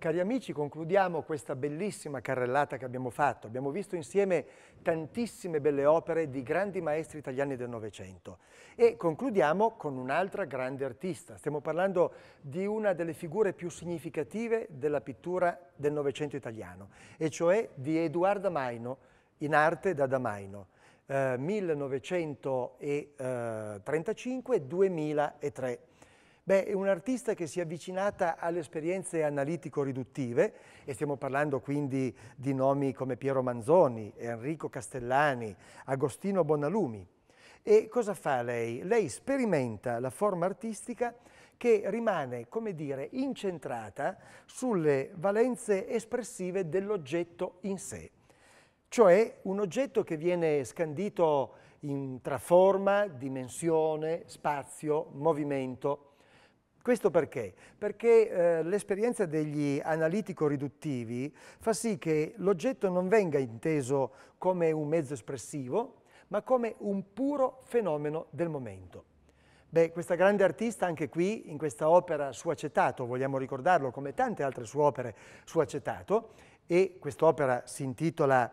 cari amici, concludiamo questa bellissima carrellata che abbiamo fatto. Abbiamo visto insieme tantissime belle opere di grandi maestri italiani del Novecento e concludiamo con un'altra grande artista. Stiamo parlando di una delle figure più significative della pittura del Novecento italiano, e cioè di Eduardo Maino, in arte da Damaino. Eh, 1935-2003 Beh, è un'artista che si è avvicinata alle esperienze analitico-riduttive e stiamo parlando quindi di nomi come Piero Manzoni, Enrico Castellani, Agostino Bonalumi. E cosa fa lei? Lei sperimenta la forma artistica che rimane, come dire, incentrata sulle valenze espressive dell'oggetto in sé. Cioè un oggetto che viene scandito in, tra forma, dimensione, spazio, movimento, questo perché? Perché eh, l'esperienza degli analitico-riduttivi fa sì che l'oggetto non venga inteso come un mezzo espressivo, ma come un puro fenomeno del momento. Beh, questa grande artista anche qui, in questa opera su acetato, vogliamo ricordarlo come tante altre sue opere su acetato, e quest'opera si intitola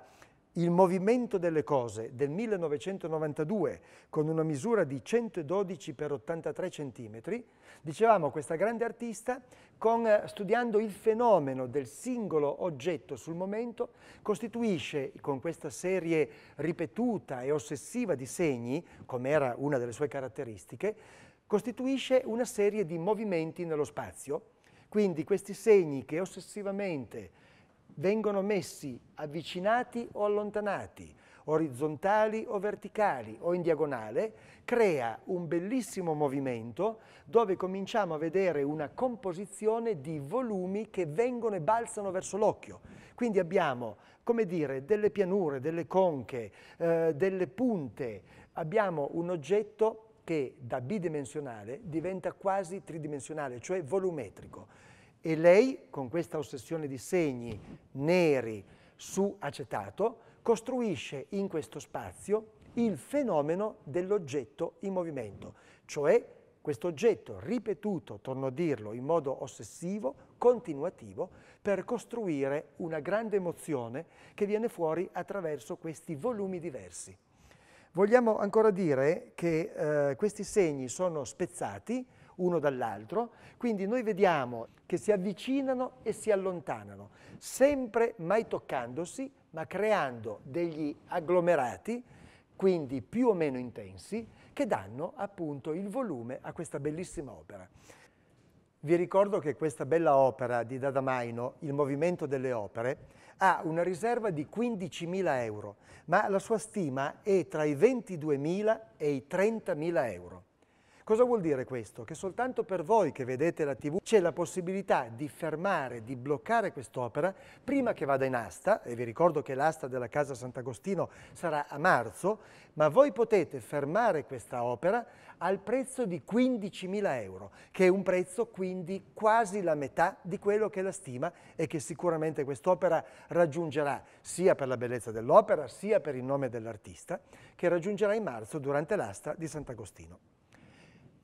il movimento delle cose del 1992 con una misura di 112 x 83 cm, dicevamo questa grande artista con, eh, studiando il fenomeno del singolo oggetto sul momento costituisce con questa serie ripetuta e ossessiva di segni, come era una delle sue caratteristiche, costituisce una serie di movimenti nello spazio, quindi questi segni che ossessivamente vengono messi avvicinati o allontanati, orizzontali o verticali o in diagonale, crea un bellissimo movimento dove cominciamo a vedere una composizione di volumi che vengono e balzano verso l'occhio. Quindi abbiamo, come dire, delle pianure, delle conche, eh, delle punte, abbiamo un oggetto che da bidimensionale diventa quasi tridimensionale, cioè volumetrico e lei con questa ossessione di segni neri su acetato costruisce in questo spazio il fenomeno dell'oggetto in movimento, cioè questo oggetto ripetuto, torno a dirlo, in modo ossessivo, continuativo, per costruire una grande emozione che viene fuori attraverso questi volumi diversi. Vogliamo ancora dire che eh, questi segni sono spezzati uno dall'altro, quindi noi vediamo che si avvicinano e si allontanano, sempre mai toccandosi, ma creando degli agglomerati, quindi più o meno intensi, che danno appunto il volume a questa bellissima opera. Vi ricordo che questa bella opera di Dadamaino, Il movimento delle opere, ha una riserva di 15.000 euro, ma la sua stima è tra i 22.000 e i 30.000 euro. Cosa vuol dire questo? Che soltanto per voi che vedete la TV c'è la possibilità di fermare, di bloccare quest'opera prima che vada in asta, e vi ricordo che l'asta della Casa Sant'Agostino sarà a marzo, ma voi potete fermare questa opera al prezzo di 15.000 euro, che è un prezzo quindi quasi la metà di quello che la stima e che sicuramente quest'opera raggiungerà sia per la bellezza dell'opera, sia per il nome dell'artista, che raggiungerà in marzo durante l'asta di Sant'Agostino.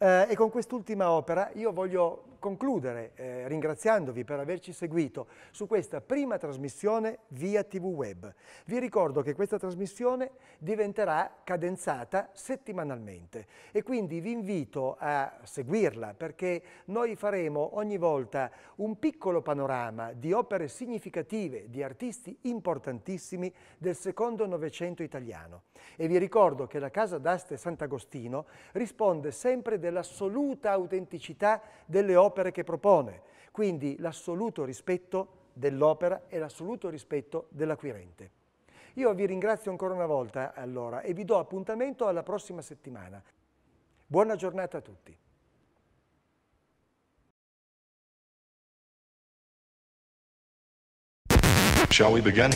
Eh, e con quest'ultima opera io voglio concludere eh, ringraziandovi per averci seguito su questa prima trasmissione via TV Web. Vi ricordo che questa trasmissione diventerà cadenzata settimanalmente e quindi vi invito a seguirla perché noi faremo ogni volta un piccolo panorama di opere significative di artisti importantissimi del secondo novecento italiano. E vi ricordo che la Casa d'Aste Sant'Agostino risponde sempre dell'assoluta autenticità delle opere opere che propone. Quindi l'assoluto rispetto dell'opera e l'assoluto rispetto dell'acquirente. Io vi ringrazio ancora una volta allora e vi do appuntamento alla prossima settimana. Buona giornata a tutti. Shall we begin?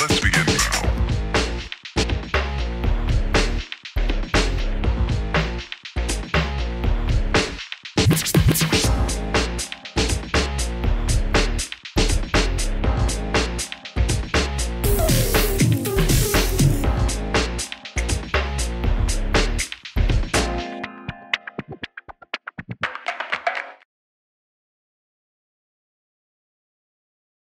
Let's begin.